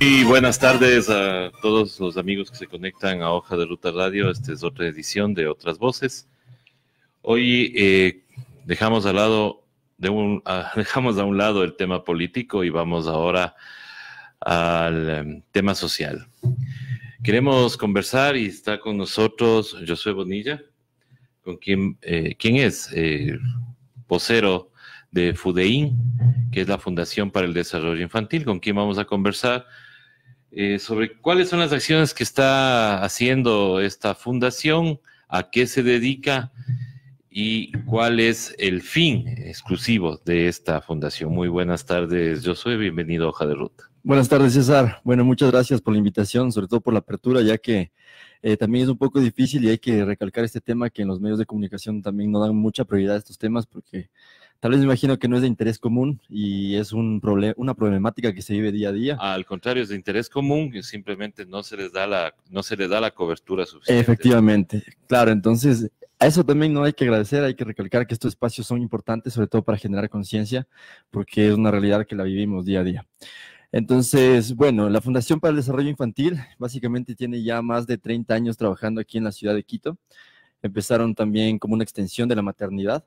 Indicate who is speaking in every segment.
Speaker 1: Y buenas tardes a todos los amigos que se conectan a Hoja de Ruta Radio. Esta es otra edición de Otras Voces. Hoy eh, dejamos al lado ah, dejamos a un lado el tema político y vamos ahora al em, tema social. Queremos conversar y está con nosotros Josué Bonilla, con quien, eh, es eh, vocero de FUDEIN, que es la Fundación para el Desarrollo Infantil, con quien vamos a conversar eh, sobre cuáles son las acciones que está haciendo esta fundación, a qué se dedica y cuál es el fin exclusivo de esta fundación. Muy buenas tardes, yo soy bienvenido a Hoja de Ruta.
Speaker 2: Buenas tardes, César. Bueno, muchas gracias por la invitación, sobre todo por la apertura, ya que eh, también es un poco difícil y hay que recalcar este tema que en los medios de comunicación también no dan mucha prioridad a estos temas porque Tal vez me imagino que no es de interés común y es un una
Speaker 1: problemática que se vive día a día. Al contrario, es de interés común y simplemente no se les da la, no se les da la cobertura
Speaker 2: suficiente. Efectivamente, claro, entonces a eso también no hay que agradecer, hay que recalcar que estos espacios son importantes, sobre todo para generar conciencia, porque es una realidad que la vivimos día a día. Entonces, bueno, la Fundación para el Desarrollo Infantil básicamente tiene ya más de 30 años trabajando aquí en la ciudad de Quito. Empezaron también como una extensión de la maternidad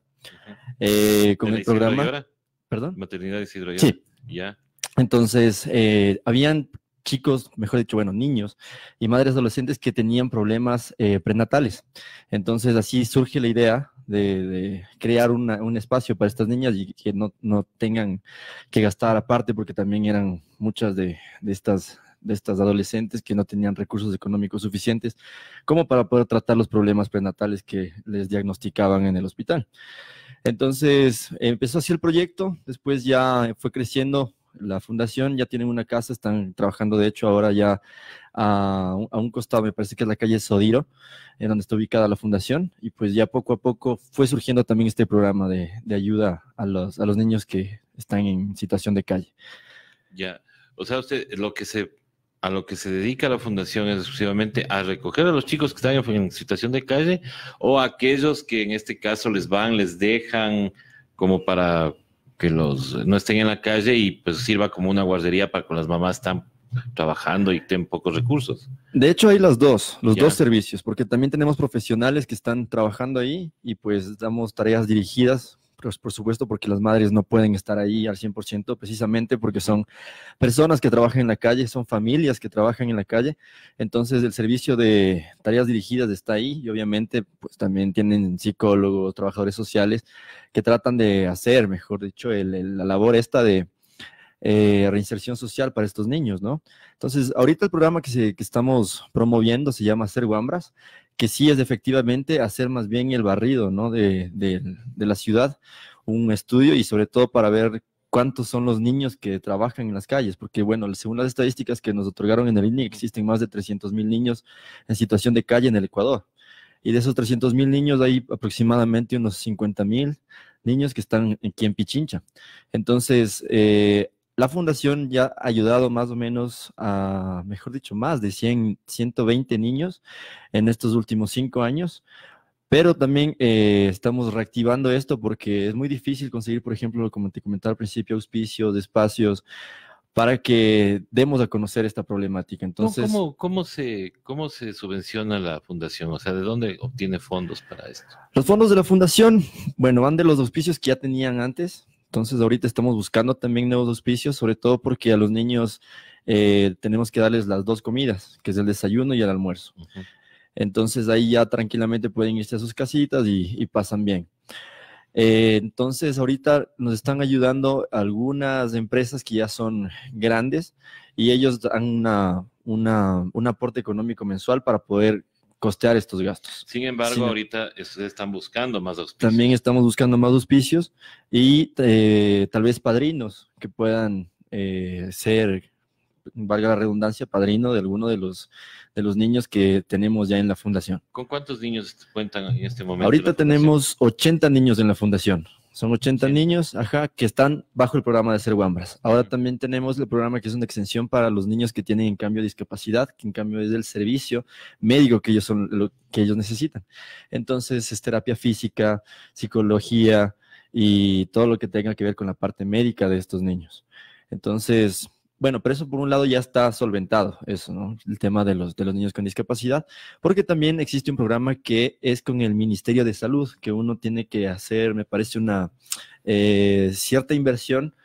Speaker 2: eh, con el programa.
Speaker 1: ¿Perdón? Maternidad de Ya.
Speaker 2: Entonces, eh, habían chicos, mejor dicho, bueno, niños y madres adolescentes que tenían problemas eh, prenatales. Entonces, así surge la idea de, crear un espacio para estas niñas y que no, tengan que gastar aparte, porque también eran muchas de estas de estas adolescentes que no tenían recursos económicos suficientes como para poder tratar los problemas prenatales que les diagnosticaban en el hospital. Entonces empezó así el proyecto, después ya fue creciendo la fundación, ya tienen una casa, están trabajando de hecho ahora ya a, un costado, me parece que es la calle Sodiro, en donde está ubicada la fundación, y pues ya poco a poco fue surgiendo también este programa de, ayuda a los, a los niños que están en situación de calle.
Speaker 1: Ya, o sea, usted lo que se a lo que se dedica la fundación es exclusivamente a recoger a los chicos que están en situación de calle o a aquellos que en este caso les van, les dejan como para que los no estén en la calle y pues sirva como una guardería para que las mamás están trabajando y tienen pocos recursos.
Speaker 2: De hecho, hay las dos, los dos servicios, porque también tenemos profesionales que están trabajando ahí y pues damos tareas dirigidas pues, por supuesto porque las madres no pueden estar ahí al 100%, precisamente porque son personas que trabajan en la calle, son familias que trabajan en la calle, entonces el servicio de tareas dirigidas está ahí y obviamente pues también tienen psicólogos, trabajadores sociales que tratan de hacer, mejor dicho, la labor esta de, eh, reinserción social para estos niños, ¿no? Entonces, ahorita el programa que, que estamos promoviendo se llama Ser Guambras que sí es efectivamente hacer más bien el barrido de, la ciudad, un estudio y sobre todo para ver cuántos son los niños que trabajan en las calles, porque bueno, según las estadísticas que nos otorgaron en el INI, existen más de mil niños en situación de calle en el Ecuador. Y de esos 300.000 niños hay aproximadamente unos mil niños que están aquí en Pichincha. Entonces, eh, la fundación ya ha ayudado más o menos a, mejor dicho, más de 100, 120 niños en estos últimos cinco años. Pero también eh, estamos reactivando esto porque es muy difícil conseguir, por ejemplo, como te comentaba al principio, auspicios, espacios para que demos a conocer esta problemática. Entonces, se,
Speaker 1: ¿cómo se subvenciona la fundación? O sea, ¿de dónde obtiene fondos para esto?
Speaker 2: Los fondos de la fundación, bueno, van de los auspicios que ya tenían antes, entonces ahorita estamos buscando también nuevos auspicios, sobre todo porque a los niños eh, tenemos que darles las dos comidas, que es el desayuno y el almuerzo. Entonces ahí ya tranquilamente pueden irse a sus casitas y, pasan bien. Eh, entonces ahorita nos están ayudando algunas empresas que ya son grandes y ellos dan un aporte económico mensual para poder costear estos gastos.
Speaker 1: Sin embargo, em- ahorita están buscando más auspicios.
Speaker 2: También estamos buscando más auspicios y eh, tal vez padrinos que puedan eh, ser, valga la redundancia, padrino de alguno de los, de los niños que tenemos ya en la fundación.
Speaker 1: ¿Con cuántos niños cuentan en este momento? Ahorita
Speaker 2: tenemos 80 niños en la fundación. Son 80 niños, ajá, que están bajo el programa de Ser Wambras. Ahora también tenemos el programa que es una extensión para los niños que tienen en cambio discapacidad, que en cambio es el servicio médico que ellos son lo que ellos necesitan. Entonces, es terapia física, psicología y todo lo que tenga que ver con la parte médica de estos niños. Entonces, bueno, pero eso por un lado ya está solventado, eso, ¿no? El tema de los, de los niños con discapacidad, porque también existe un programa que es con el Ministerio de Salud, que uno tiene que hacer, me parece, una eh, cierta inversión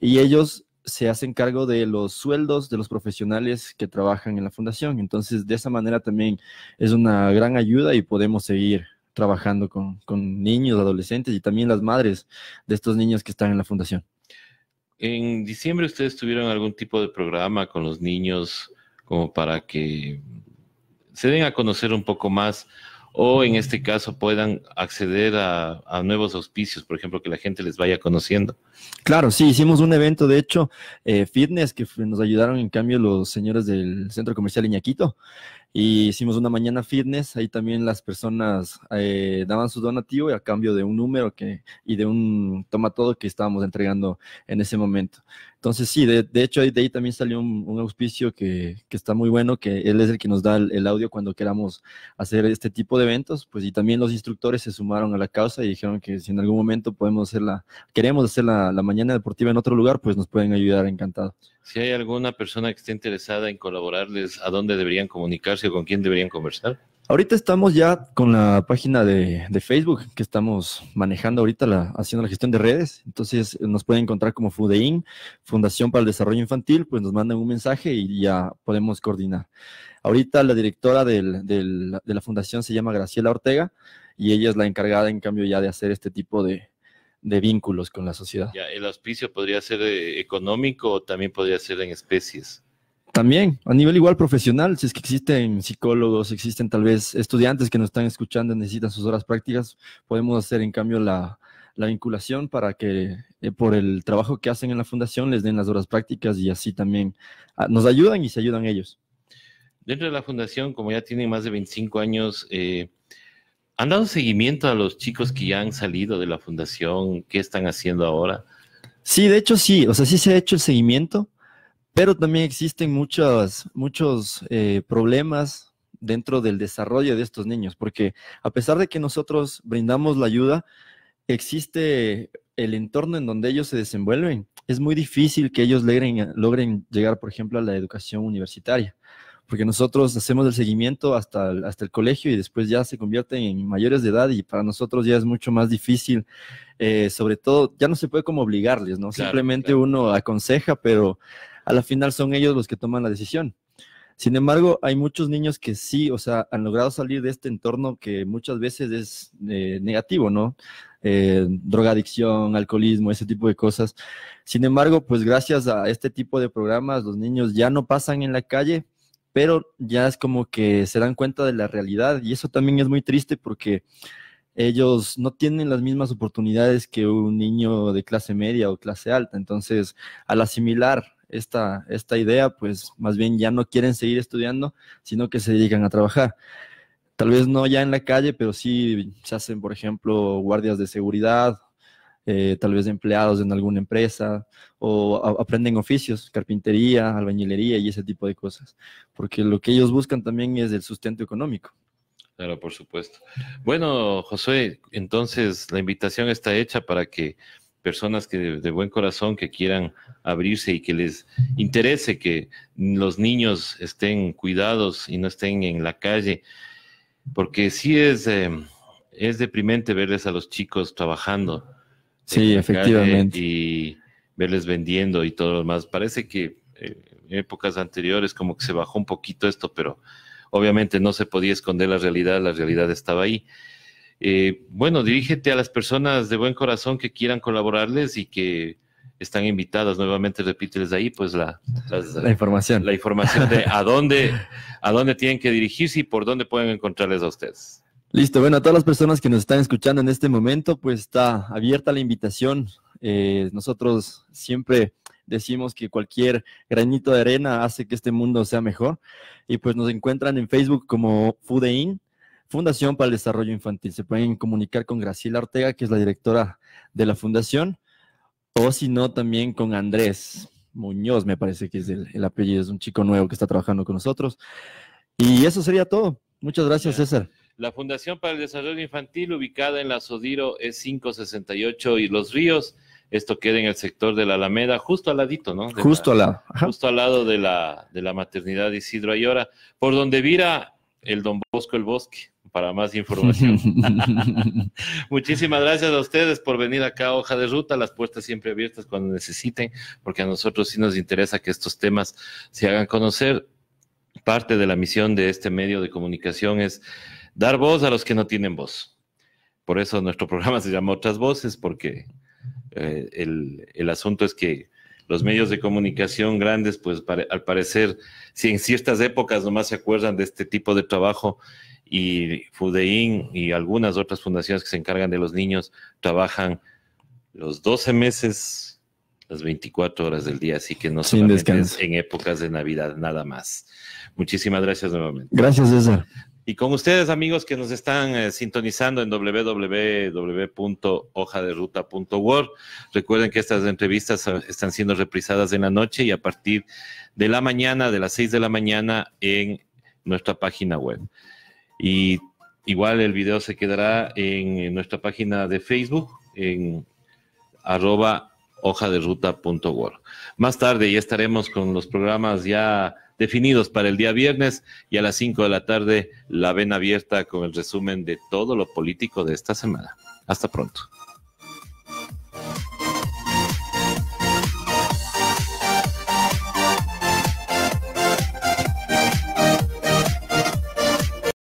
Speaker 2: y ellos se hacen cargo de los sueldos de los profesionales que trabajan en la fundación. Entonces, de esa manera también es una gran ayuda y podemos seguir trabajando con, con niños, adolescentes y también las madres de estos niños que están en la fundación.
Speaker 1: En diciembre ustedes tuvieron algún tipo de programa con los niños como para que se den a conocer un poco más o en este caso puedan acceder a, nuevos auspicios, por ejemplo, que la gente les vaya conociendo.
Speaker 2: Claro, sí, hicimos un evento, de hecho, eh, fitness, que nos ayudaron en cambio los señores del Centro Comercial Iñaquito y hicimos una mañana fitness. Ahí también las personas eh, daban su donativo y a cambio de un número que, y de un toma todo que estábamos entregando en ese momento. Entonces, sí, de, de hecho, de ahí también salió un, auspicio que, está muy bueno, que él es el que nos da el, audio cuando queramos hacer este tipo de eventos. Pues, y también los instructores se sumaron a la causa y dijeron que si en algún momento podemos hacer la, queremos hacer la, mañana deportiva en otro lugar, pues nos pueden ayudar encantados.
Speaker 1: Si hay alguna persona que esté interesada en colaborarles, ¿a dónde deberían comunicarse o con quién deberían conversar?
Speaker 2: Ahorita estamos ya con la página de, Facebook que estamos manejando ahorita, la, haciendo la gestión de redes. Entonces eh, nos pueden encontrar como FUDEIN, Fundación para el Desarrollo Infantil, pues nos mandan un mensaje y ya podemos coordinar. Ahorita la directora de la fundación se llama Graciela Ortega y ella es la encargada en cambio ya de hacer este tipo de, de vínculos con la sociedad.
Speaker 1: el auspicio podría ser eh, económico o también podría ser en especies.
Speaker 2: También, a nivel igual profesional, si es que existen psicólogos, existen tal vez estudiantes que nos están escuchando, necesitan sus horas prácticas, podemos hacer en cambio la, vinculación para que eh, por el trabajo que hacen en la fundación les den las horas prácticas y así también ah, nos ayudan y se ayudan ellos.
Speaker 1: Dentro de la fundación, como ya tiene más de 25 años, eh, ¿Han dado seguimiento a los chicos que ya han salido de la fundación? ¿Qué están haciendo ahora?
Speaker 2: Sí, de hecho sí, o sea, sí se ha hecho el seguimiento, pero también existen muchas, muchos eh, problemas dentro del desarrollo de estos niños, porque a pesar de que nosotros brindamos la ayuda, existe el entorno en donde ellos se desenvuelven. Es muy difícil que ellos logren, logren llegar, por ejemplo, a la educación universitaria porque nosotros hacemos el seguimiento hasta el, hasta el colegio y después ya se convierten en mayores de edad y para nosotros ya es mucho más difícil, eh, sobre todo, ya no se puede como obligarles, ¿no? Simplemente uno aconseja, pero a la final son ellos los que toman la decisión. Sin embargo, hay muchos niños que sí, o sea, han logrado salir de este entorno que muchas veces es eh, negativo, ¿no? Eh, drogadicción, alcoholismo, ese tipo de cosas. Sin embargo, pues gracias a este tipo de programas, los niños ya no pasan en la calle, pero ya es como que se dan cuenta de la realidad y eso también es muy triste porque ellos no tienen las mismas oportunidades que un niño de clase media o clase alta. Entonces, al asimilar esta, esta idea, pues más bien ya no quieren seguir estudiando, sino que se dedican a trabajar. Tal vez no ya en la calle, pero sí se hacen, por ejemplo, guardias de seguridad eh, tal vez empleados en alguna empresa, o aprenden oficios, carpintería, albañilería y ese tipo de cosas, porque lo que ellos buscan también es el sustento económico.
Speaker 1: Claro, por supuesto. Bueno, José, entonces la invitación está hecha para que personas que de, buen corazón que quieran abrirse y que les interese que los niños estén cuidados y no estén en la calle, porque sí es, eh, es deprimente verles a los chicos trabajando, Sí, efectivamente. Y verles vendiendo y todo lo demás. Parece que en eh, épocas anteriores como que se bajó un poquito esto, pero obviamente no se podía esconder la realidad, la realidad estaba ahí. Eh, bueno, dirígete a las personas de buen corazón que quieran colaborarles y que están invitadas. Nuevamente repíteles ahí pues la, la información. La información de a dónde, a dónde tienen que dirigirse y por dónde pueden encontrarles a ustedes.
Speaker 2: Listo, bueno, a todas las personas que nos están escuchando en este momento, pues está abierta la invitación. Eh, nosotros siempre decimos que cualquier granito de arena hace que este mundo sea mejor. Y pues nos encuentran en Facebook como Fudein, Fundación para el Desarrollo Infantil. Se pueden comunicar con Graciela Ortega, que es la directora de la fundación, o si no, también con Andrés Muñoz, me parece que es el, el apellido, es un chico nuevo que está trabajando con nosotros. Y eso sería todo. Muchas gracias, César.
Speaker 1: La Fundación para el Desarrollo Infantil, ubicada en la Sodiro, e 568 y Los Ríos. Esto queda en el sector de la Alameda, justo al ladito, ¿no? justo, al lado. justo al lado de la, de la maternidad Isidro Ayora, por donde vira el Don Bosco el Bosque, para más información. Muchísimas gracias a ustedes por venir acá a Hoja de Ruta, las puertas siempre abiertas cuando necesiten, porque a nosotros sí nos interesa que estos temas se hagan conocer. Parte de la misión de este medio de comunicación es dar voz a los que no tienen voz. Por eso nuestro programa se llama Otras Voces, porque eh, el, asunto es que los medios de comunicación grandes, pues al parecer, si en ciertas épocas nomás se acuerdan de este tipo de trabajo y FUDEIN y algunas otras fundaciones que se encargan de los niños trabajan los 12 meses, las 24 horas del día, así que no son solamente en épocas de Navidad, nada más. Muchísimas gracias nuevamente.
Speaker 2: Gracias, César.
Speaker 1: Y con ustedes, amigos que nos están eh, sintonizando en www.hojaderuta.org. Recuerden que estas entrevistas eh, están siendo reprisadas en la noche y a partir de la mañana, de las 6 de la mañana, en nuestra página web. Y igual el video se quedará en nuestra página de Facebook, en arroba hojaderuta.org. Más tarde ya estaremos con los programas ya definidos para el día viernes y a las 5 de la tarde la ven abierta con el resumen de todo lo político de esta semana. Hasta pronto.